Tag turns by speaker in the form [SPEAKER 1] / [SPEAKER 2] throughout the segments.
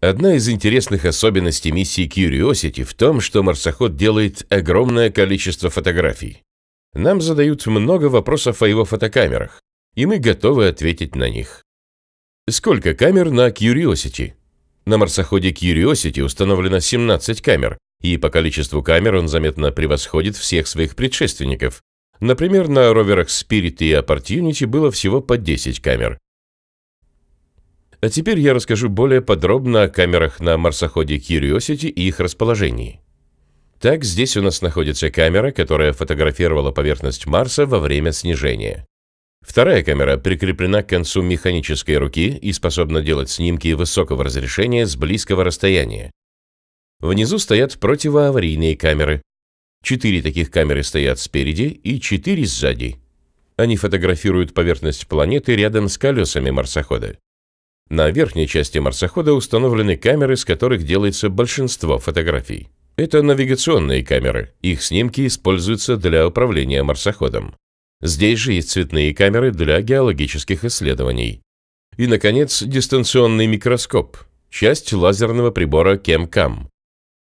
[SPEAKER 1] Одна из интересных особенностей миссии Curiosity в том, что марсоход делает огромное количество фотографий. Нам задают много вопросов о его фотокамерах, и мы готовы ответить на них. Сколько камер на Curiosity? На марсоходе Curiosity установлено 17 камер, и по количеству камер он заметно превосходит всех своих предшественников. Например, на роверах Spirit и Opportunity было всего по 10 камер. А теперь я расскажу более подробно о камерах на марсоходе Curiosity и их расположении. Так, здесь у нас находится камера, которая фотографировала поверхность Марса во время снижения. Вторая камера прикреплена к концу механической руки и способна делать снимки высокого разрешения с близкого расстояния. Внизу стоят противоаварийные камеры. Четыре таких камеры стоят спереди и четыре сзади. Они фотографируют поверхность планеты рядом с колесами марсохода. На верхней части марсохода установлены камеры, с которых делается большинство фотографий. Это навигационные камеры, их снимки используются для управления марсоходом. Здесь же есть цветные камеры для геологических исследований. И, наконец, дистанционный микроскоп, часть лазерного прибора КЕМКАМ.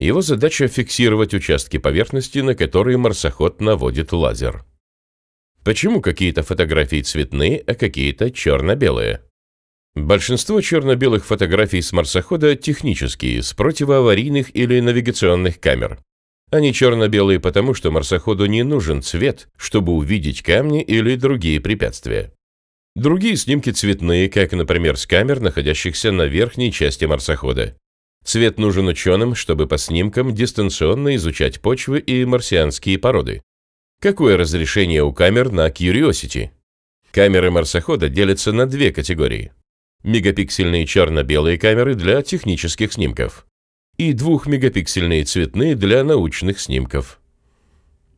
[SPEAKER 1] Его задача – фиксировать участки поверхности, на которые марсоход наводит лазер. Почему какие-то фотографии цветные, а какие-то черно-белые? Большинство черно-белых фотографий с марсохода технические, с противоаварийных или навигационных камер. Они черно-белые потому, что марсоходу не нужен цвет, чтобы увидеть камни или другие препятствия. Другие снимки цветные, как, например, с камер, находящихся на верхней части марсохода. Цвет нужен ученым, чтобы по снимкам дистанционно изучать почвы и марсианские породы. Какое разрешение у камер на Curiosity? Камеры марсохода делятся на две категории мегапиксельные черно-белые камеры для технических снимков и двухмегапиксельные цветные для научных снимков.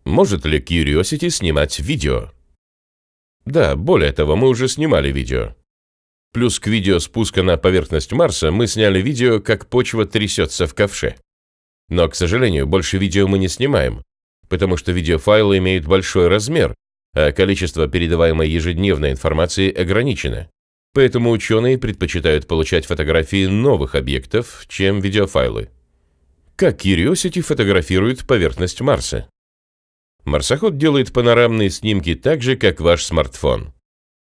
[SPEAKER 1] Может ли Curiosity снимать видео? Да, более того, мы уже снимали видео. Плюс к видео спуска на поверхность Марса мы сняли видео, как почва трясется в ковше. Но, к сожалению, больше видео мы не снимаем, потому что видеофайлы имеют большой размер, а количество передаваемой ежедневной информации ограничено. Поэтому ученые предпочитают получать фотографии новых объектов, чем видеофайлы. Как Curiosity фотографирует поверхность Марса? Марсоход делает панорамные снимки так же, как ваш смартфон.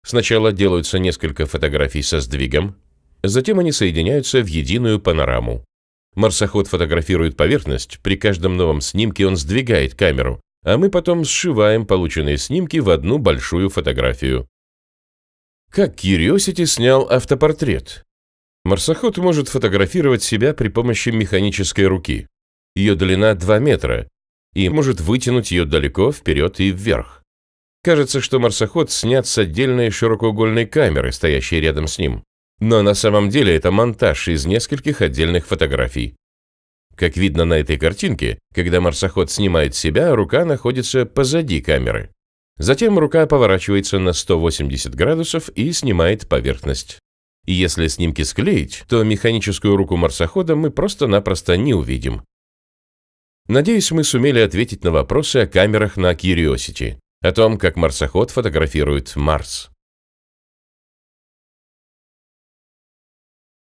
[SPEAKER 1] Сначала делаются несколько фотографий со сдвигом, затем они соединяются в единую панораму. Марсоход фотографирует поверхность, при каждом новом снимке он сдвигает камеру, а мы потом сшиваем полученные снимки в одну большую фотографию. Как Curiosity снял автопортрет? Марсоход может фотографировать себя при помощи механической руки. Ее длина 2 метра и может вытянуть ее далеко вперед и вверх. Кажется, что марсоход снят с отдельной широкоугольной камеры, стоящей рядом с ним. Но на самом деле это монтаж из нескольких отдельных фотографий. Как видно на этой картинке, когда марсоход снимает себя, рука находится позади камеры. Затем рука поворачивается на 180 градусов и снимает поверхность. И если снимки склеить, то механическую руку марсохода мы просто-напросто не увидим. Надеюсь, мы сумели ответить на вопросы о камерах на Curiosity, о том, как марсоход фотографирует Марс.